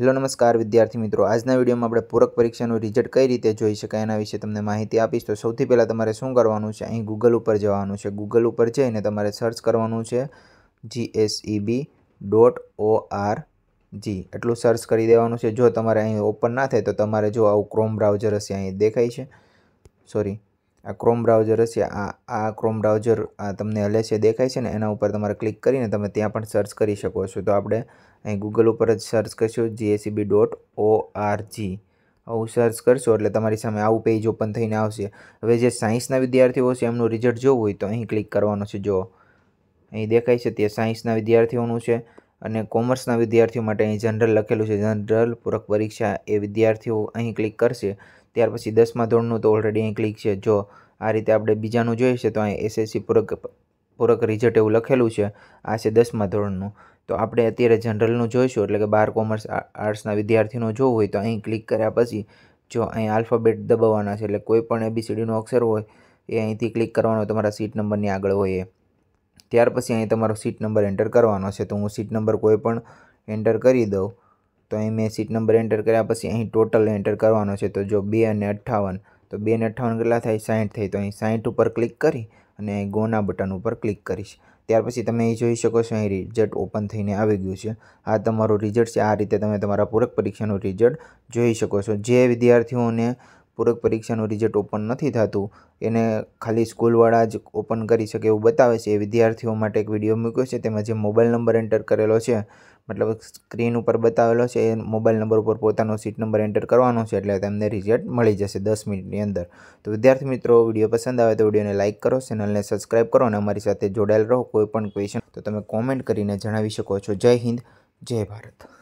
hello નમસ્કાર વિદ્યાર્થી મિત્રો આજના વિડીયોમાં આપણે પૂરક પરીક્ષાનું રિઝલ્ટ કઈ રીતે જોઈ શકાય એના વિશે તમને માહિતી આપીશ તો સૌથી પહેલાં તમારે શું કરવાનું છે અહીં ગૂગલ ઉપર જવાનું છે ગૂગલ ઉપર જઈને તમારે સર્ચ કરવાનું છે GSEB dot O R G એટલું સર્ચ કરી દેવાનું છે જો તમારે અહીં ઓપન ના થાય તો તમારે જો આવું ક્રોમ બ્રાઉઝર હશે અહીં દેખાય છે સોરી આ ક્રોમ બ્રાઉઝર હશે આ આ ક્રોમ બ્રાઉઝર આ તમને છે દેખાય છે ને એના ઉપર તમારે ક્લિક કરીને તમે ત્યાં પણ સર્ચ કરી શકો છો તો આપણે અહીં ગૂગલ ઉપર જ સર્ચ કરશું GACB dot O R G આવું સર્ચ કરશો એટલે તમારી સામે આવું પેજ ઓપન થઈને આવશે હવે જે સાયન્સના વિદ્યાર્થીઓ છે એમનું રિઝલ્ટ જોવું હોય તો અહીં ક્લિક કરવાનું છે જો અહીં દેખાય છે તે સાયન્સના વિદ્યાર્થીઓનું છે અને કોમર્સના વિદ્યાર્થીઓ માટે અહીં જનરલ લખેલું છે જનરલ પૂરક પરીક્ષા એ વિદ્યાર્થીઓ અહીં ક્લિક કરશે ત્યાર પછી દસમા ધોરણનું તો ઓલરેડી અહીં ક્લિક છે જો આ રીતે આપણે બીજાનું જોઈએ છે તો અહીં એસએસસી પૂરક પૂરક રિઝલ્ટ એવું લખેલું છે આ છે દસમા ધોરણનું તો આપણે અત્યારે જનરલનું જોઈશું એટલે કે બાર કોમર્સ આર્ટ્સના વિદ્યાર્થીનું જોવું હોય તો અહીં ક્લિક કર્યા પછી જો અહીં આલ્ફાબેટ દબાવવાના છે એટલે કોઈ પણ એબીસીડીનો અક્ષર હોય એ અહીંથી ક્લિક કરવાનો તમારા સીટ નંબરની આગળ હોય ત્યાર પછી અહીં તમારો સીટ નંબર એન્ટર કરવાનો છે તો હું સીટ નંબર કોઈ પણ એન્ટર કરી દઉં તો અહીં મેં સીટ નંબર એન્ટર કર્યા પછી અહીં ટોટલ એન્ટર કરવાનો છે તો જો બે અને અઠ્ઠાવન તો બે અને અઠ્ઠાવન કેટલા થાય સાઠ થઈ તો અહીં સાઠ ઉપર ક્લિક કરી અને અહીં ગોના બટન ઉપર ક્લિક કરીશ ત્યાર પછી તમે અહીં જોઈ શકો છો અહીં રિઝલ્ટ ઓપન થઈને આવી ગયું છે આ તમારું રિઝલ્ટ છે આ રીતે તમે તમારા પૂરક પરીક્ષાનું રિઝલ્ટ જોઈ શકો છો જે વિદ્યાર્થીઓને પૂરક પરીક્ષાનું રિઝલ્ટ ઓપન નથી થતું એને ખાલી સ્કૂલવાળા જ ઓપન કરી શકે એવું બતાવે છે એ વિદ્યાર્થીઓ માટે એક વિડીયો મૂક્યો છે તેમાં જે મોબાઈલ નંબર એન્ટર કરેલો છે મતલબ સ્ક્રીન ઉપર બતાવેલો છે એ મોબાઈલ નંબર ઉપર પોતાનો સીટ નંબર એન્ટર કરવાનો છે એટલે તમને રિઝલ્ટ મળી જશે દસ મિનિટની અંદર તો વિદ્યાર્થી મિત્રો વિડીયો પસંદ આવે તો વિડીયોને લાઇક કરો ચેનલને સબસ્ક્રાઈબ કરો અને અમારી સાથે જોડાયેલ રહો કોઈ પણ ક્વેશ્ચન તો તમે કોમેન્ટ કરીને જણાવી શકો છો જય હિન્દ જય ભારત